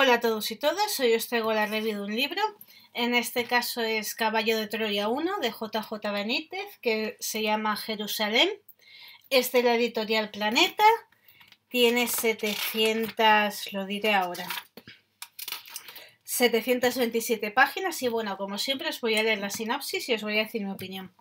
Hola a todos y todas, hoy os traigo la de un libro, en este caso es Caballo de Troya 1 de JJ Benítez, que se llama Jerusalén, es de la editorial Planeta, tiene 700, lo diré ahora, 727 páginas y bueno, como siempre os voy a leer la sinopsis y os voy a decir mi opinión.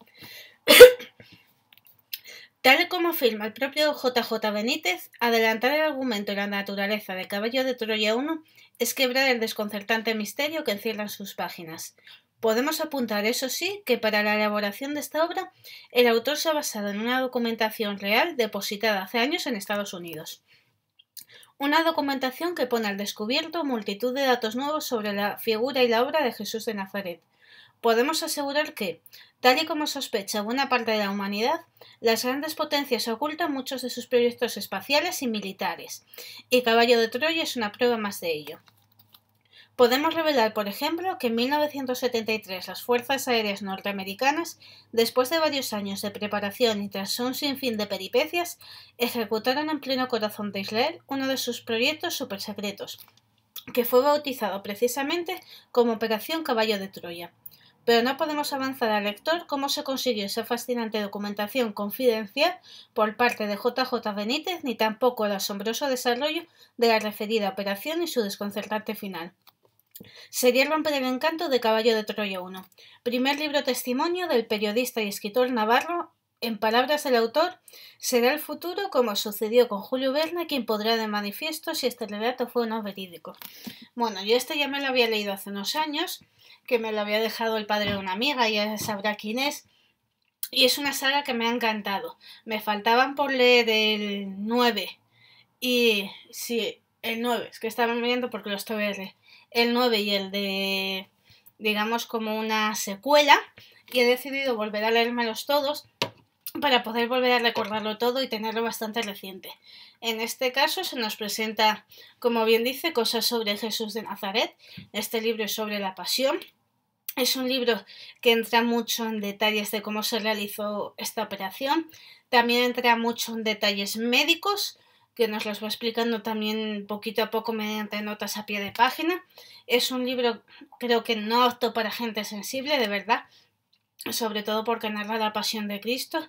Tal como afirma el propio JJ Benítez, adelantar el argumento y la naturaleza de Caballo de Troya I es quebrar el desconcertante misterio que encierran sus páginas. Podemos apuntar, eso sí, que para la elaboración de esta obra, el autor se ha basado en una documentación real depositada hace años en Estados Unidos. Una documentación que pone al descubierto multitud de datos nuevos sobre la figura y la obra de Jesús de Nazaret, podemos asegurar que, tal y como sospecha buena parte de la humanidad, las grandes potencias ocultan muchos de sus proyectos espaciales y militares, y Caballo de Troya es una prueba más de ello. Podemos revelar, por ejemplo, que en 1973 las Fuerzas Aéreas norteamericanas, después de varios años de preparación y tras un sinfín de peripecias, ejecutaron en pleno corazón de Israel uno de sus proyectos supersecretos, que fue bautizado precisamente como Operación Caballo de Troya pero no podemos avanzar al lector cómo se consiguió esa fascinante documentación confidencial por parte de JJ Benítez ni tampoco el asombroso desarrollo de la referida operación y su desconcertante final. Sería romper el encanto de Caballo de Troya I, primer libro testimonio del periodista y escritor navarro en palabras del autor, será el futuro como sucedió con Julio Verne quien podrá de manifiesto si este relato fue o no verídico. Bueno, yo este ya me lo había leído hace unos años, que me lo había dejado el padre de una amiga, ya sabrá quién es, y es una saga que me ha encantado. Me faltaban por leer el 9 y sí, el 9, es que estaba viendo porque lo estoy el 9 y el de digamos como una secuela y he decidido volver a leérmelos todos para poder volver a recordarlo todo y tenerlo bastante reciente. En este caso se nos presenta, como bien dice, cosas sobre Jesús de Nazaret. Este libro es sobre la pasión. Es un libro que entra mucho en detalles de cómo se realizó esta operación. También entra mucho en detalles médicos, que nos los va explicando también poquito a poco mediante notas a pie de página. Es un libro creo que no apto para gente sensible, de verdad sobre todo porque narra la pasión de Cristo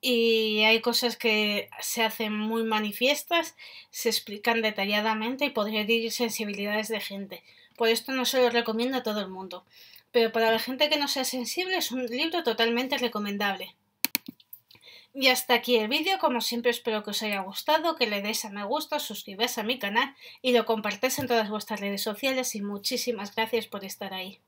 y hay cosas que se hacen muy manifiestas, se explican detalladamente y podría decir sensibilidades de gente. Por esto no se lo recomiendo a todo el mundo, pero para la gente que no sea sensible es un libro totalmente recomendable. Y hasta aquí el vídeo, como siempre espero que os haya gustado, que le deis a me gusta, suscribáis a mi canal y lo compartáis en todas vuestras redes sociales y muchísimas gracias por estar ahí.